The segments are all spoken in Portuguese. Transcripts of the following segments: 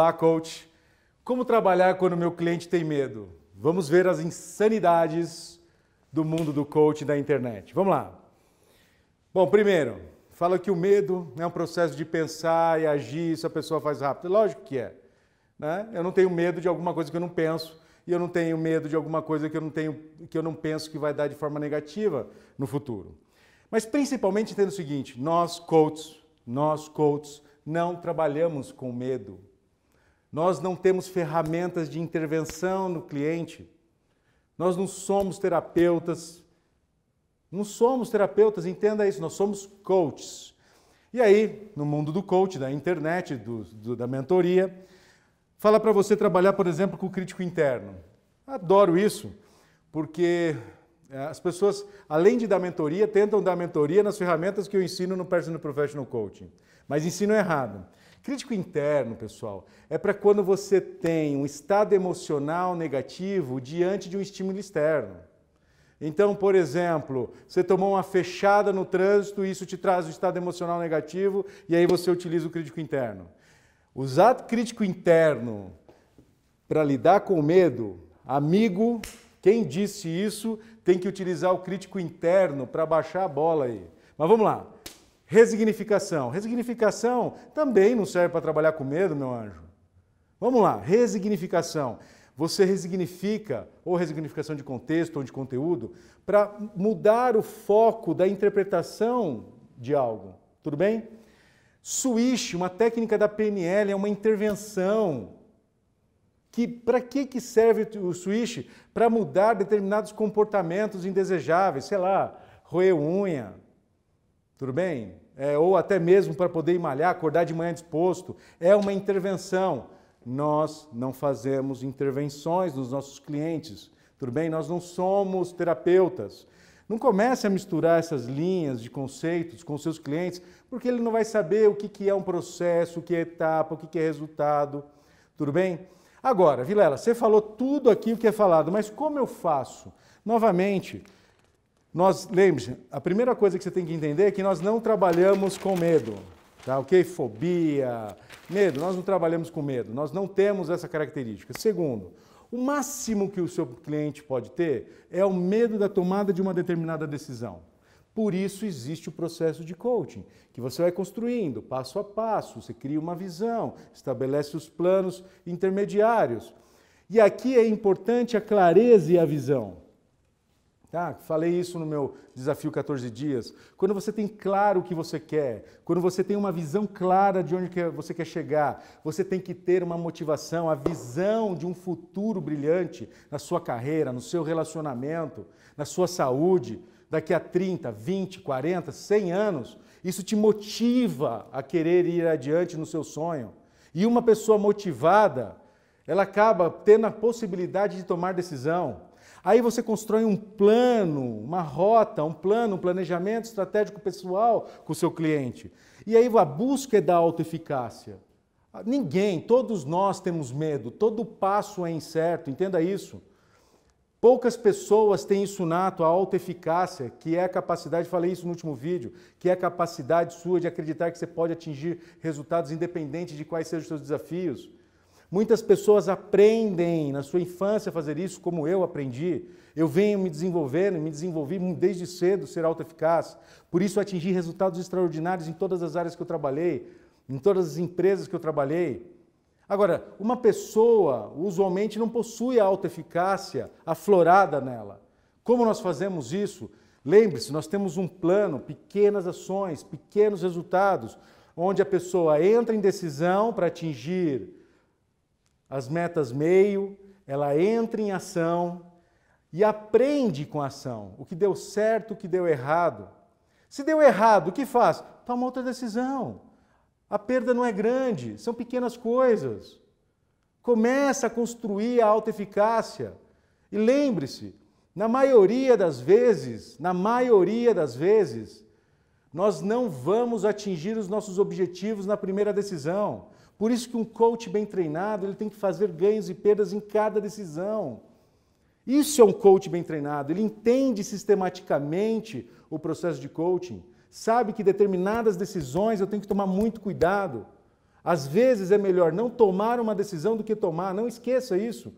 Olá, coach. Como trabalhar quando meu cliente tem medo? Vamos ver as insanidades do mundo do coach da internet. Vamos lá. Bom, primeiro, fala que o medo é um processo de pensar e agir, isso a pessoa faz rápido. Lógico que é. Né? Eu não tenho medo de alguma coisa que eu não penso e eu não tenho medo de alguma coisa que eu não tenho, que eu não penso que vai dar de forma negativa no futuro. Mas principalmente entendo o seguinte: nós coaches, nós coaches não trabalhamos com medo. Nós não temos ferramentas de intervenção no cliente. Nós não somos terapeutas. Não somos terapeutas, entenda isso, nós somos coaches. E aí, no mundo do coach, da internet, do, do, da mentoria, fala para você trabalhar, por exemplo, com o crítico interno. Adoro isso, porque eh, as pessoas, além de dar mentoria, tentam dar mentoria nas ferramentas que eu ensino no Personal Professional Coaching, mas ensino errado. Crítico interno, pessoal, é para quando você tem um estado emocional negativo diante de um estímulo externo. Então, por exemplo, você tomou uma fechada no trânsito, isso te traz um estado emocional negativo, e aí você utiliza o crítico interno. Usar crítico interno para lidar com o medo, amigo, quem disse isso tem que utilizar o crítico interno para baixar a bola aí. Mas vamos lá. Resignificação. Resignificação também não serve para trabalhar com medo, meu anjo. Vamos lá, resignificação. Você resignifica, ou resignificação de contexto ou de conteúdo, para mudar o foco da interpretação de algo. Tudo bem? Switch, uma técnica da PNL, é uma intervenção. Que para que, que serve o switch? Para mudar determinados comportamentos indesejáveis, sei lá, roer unha, tudo bem? É, ou até mesmo para poder ir malhar, acordar de manhã disposto. É uma intervenção. Nós não fazemos intervenções nos nossos clientes. Tudo bem? Nós não somos terapeutas. Não comece a misturar essas linhas de conceitos com seus clientes, porque ele não vai saber o que é um processo, o que é etapa, o que é resultado. Tudo bem? Agora, Vilela, você falou tudo aqui o que é falado, mas como eu faço? Novamente, nós, lembre-se, a primeira coisa que você tem que entender é que nós não trabalhamos com medo, tá? Ok? Fobia, medo, nós não trabalhamos com medo, nós não temos essa característica. Segundo, o máximo que o seu cliente pode ter é o medo da tomada de uma determinada decisão. Por isso existe o processo de coaching, que você vai construindo passo a passo, você cria uma visão, estabelece os planos intermediários. E aqui é importante a clareza e a visão. Tá? Falei isso no meu desafio 14 dias. Quando você tem claro o que você quer, quando você tem uma visão clara de onde que você quer chegar, você tem que ter uma motivação, a visão de um futuro brilhante na sua carreira, no seu relacionamento, na sua saúde, daqui a 30, 20, 40, 100 anos. Isso te motiva a querer ir adiante no seu sonho. E uma pessoa motivada, ela acaba tendo a possibilidade de tomar decisão Aí você constrói um plano, uma rota, um plano, um planejamento estratégico pessoal com o seu cliente. E aí a busca é da autoeficácia. Ninguém, todos nós temos medo, todo passo é incerto, entenda isso. Poucas pessoas têm isso nato, a autoeficácia, que é a capacidade, falei isso no último vídeo, que é a capacidade sua de acreditar que você pode atingir resultados independentes de quais sejam os seus desafios. Muitas pessoas aprendem na sua infância a fazer isso, como eu aprendi. Eu venho me desenvolvendo, me desenvolvi desde cedo ser autoeficaz. Por isso atingi resultados extraordinários em todas as áreas que eu trabalhei, em todas as empresas que eu trabalhei. Agora, uma pessoa usualmente não possui a autoeficácia aflorada nela. Como nós fazemos isso? Lembre-se, nós temos um plano, pequenas ações, pequenos resultados, onde a pessoa entra em decisão para atingir as metas meio, ela entra em ação e aprende com a ação. O que deu certo, o que deu errado. Se deu errado, o que faz? Toma outra decisão. A perda não é grande, são pequenas coisas. Começa a construir a autoeficácia. E lembre-se, na maioria das vezes, na maioria das vezes, nós não vamos atingir os nossos objetivos na primeira decisão. Por isso que um coach bem treinado, ele tem que fazer ganhos e perdas em cada decisão. Isso é um coach bem treinado, ele entende sistematicamente o processo de coaching, sabe que determinadas decisões eu tenho que tomar muito cuidado. Às vezes é melhor não tomar uma decisão do que tomar, não esqueça isso.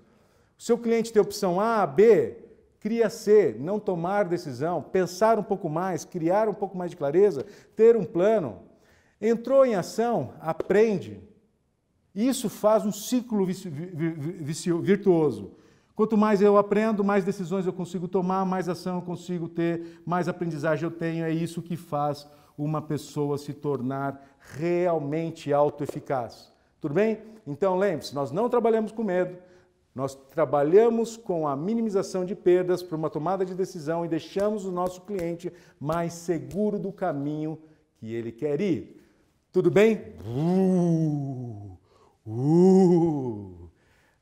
O seu cliente tem opção A, B, cria ser, não tomar decisão, pensar um pouco mais, criar um pouco mais de clareza, ter um plano. Entrou em ação, aprende. Isso faz um ciclo virtuoso. Quanto mais eu aprendo, mais decisões eu consigo tomar, mais ação eu consigo ter, mais aprendizagem eu tenho. É isso que faz uma pessoa se tornar realmente autoeficaz. Tudo bem? Então lembre-se, nós não trabalhamos com medo, nós trabalhamos com a minimização de perdas para uma tomada de decisão e deixamos o nosso cliente mais seguro do caminho que ele quer ir. Tudo bem? Uh, uh.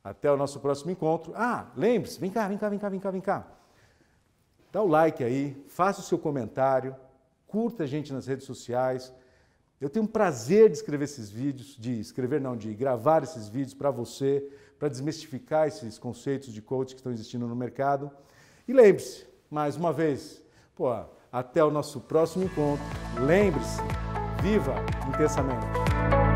Até o nosso próximo encontro. Ah, lembre-se, vem cá, vem cá, vem cá, vem cá, vem cá. Dá o like aí, faça o seu comentário, curta a gente nas redes sociais. Eu tenho prazer de escrever esses vídeos, de escrever não, de gravar esses vídeos para você, para desmistificar esses conceitos de coach que estão existindo no mercado. E lembre-se, mais uma vez, pô, até o nosso próximo encontro. Lembre-se, viva intensamente.